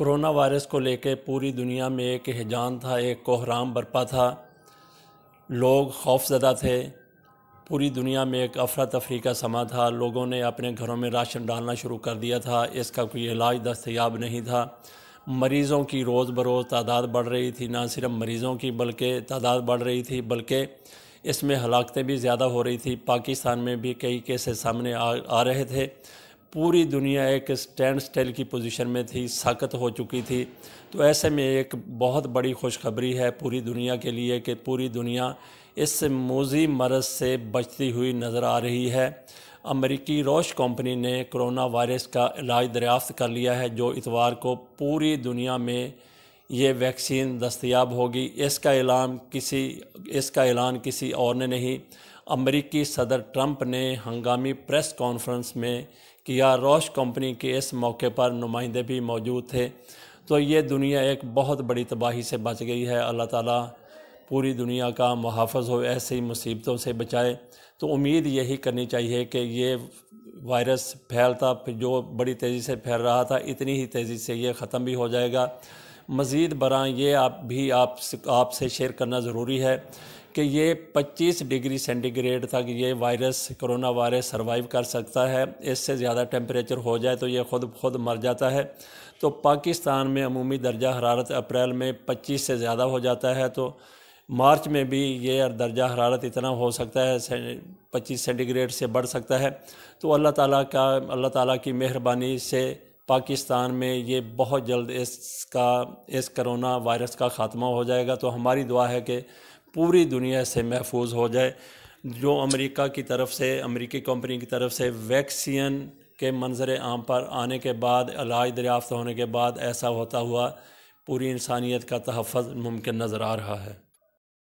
corona virus کو لے کے پوری دنیا میں ایک ہجان تھا ایک کوہرام برپا تھا لوگ خوف زدہ تھے پوری دنیا میں ایک افراتفری کا سما تھا لوگوں نے اپنے گھروں میں راشن ڈالنا شروع کر دیا تھا اس کا کوئی علاج دستیاب نہیں تھا مریضوں کی روز بروز تعداد بڑھ رہی تھی نہ صرف مریضوں کی بلکہ تعداد بڑھ رہی تھی بلکہ اس میں ہلاکتیں بھی زیادہ ہو رہی تھی پاکستان میں بھی کئی کیسز سامنے آ رہے تھے پوری دنیا ایک سٹینڈ سٹیل کی پوزیشن میں تھی ساکت ہو چکی تھی تو ایسے میں ایک بہت بڑی خوشخبری ہے پوری دنیا کے لیے کہ پوری دنیا اس موزی مرض سے بچتی ہوئی نظر آ رہی ہے امریکی روش کمپنی نے کرونا وائرس کا علاج دریافت کر لیا ہے جو اتوار کو پوری دنیا میں یہ ویکسین دستیاب ہوگی اس کا اعلان کسی اس کا اعلان کسی اور نے نہیں امریکی صدر ٹرمپ نے ہنگامی پریس کانفرنس میں یا روش کمپنی کے اس موقع پر نمائندے بھی موجود تھے تو یہ دنیا ایک بہت بڑی تباہی سے بچ گئی ہے اللہ تعالیٰ پوری دنیا کا محافظ ہو ایسی مصیبتوں سے بچائے تو امید یہی کرنی چاہیے کہ یہ وائرس پھیلتا جو بڑی تیزی سے پھیل رہا تھا اتنی ہی تیزی سے یہ ختم بھی ہو جائے گا مزید برآں یہ آپ بھی آپ آپ سے شیئر کرنا ضروری ہے کہ یہ پچیس ڈگری گریڈ تک یہ وائرس کرونا وائرس سروائیو کر سکتا ہے اس سے زیادہ ٹیمپریچر ہو جائے تو یہ خود خود مر جاتا ہے تو پاکستان میں عمومی درجہ حرارت اپریل میں پچیس سے زیادہ ہو جاتا ہے تو مارچ میں بھی یہ درجہ حرارت اتنا ہو سکتا ہے پچیس سینٹی گریڈ سے بڑھ سکتا ہے تو اللہ تعالیٰ کا اللہ تعالیٰ کی مہربانی سے پاکستان میں یہ بہت جلد اس کا اس کرونا وائرس کا خاتمہ ہو جائے گا تو ہماری دعا ہے کہ پوری دنیا سے محفوظ ہو جائے جو امریکہ کی طرف سے امریکی کمپنی کی طرف سے ویکسین کے منظر عام پر آنے کے بعد علاج دریافت ہونے کے بعد ایسا ہوتا ہوا پوری انسانیت کا تحفظ ممکن نظر آ رہا ہے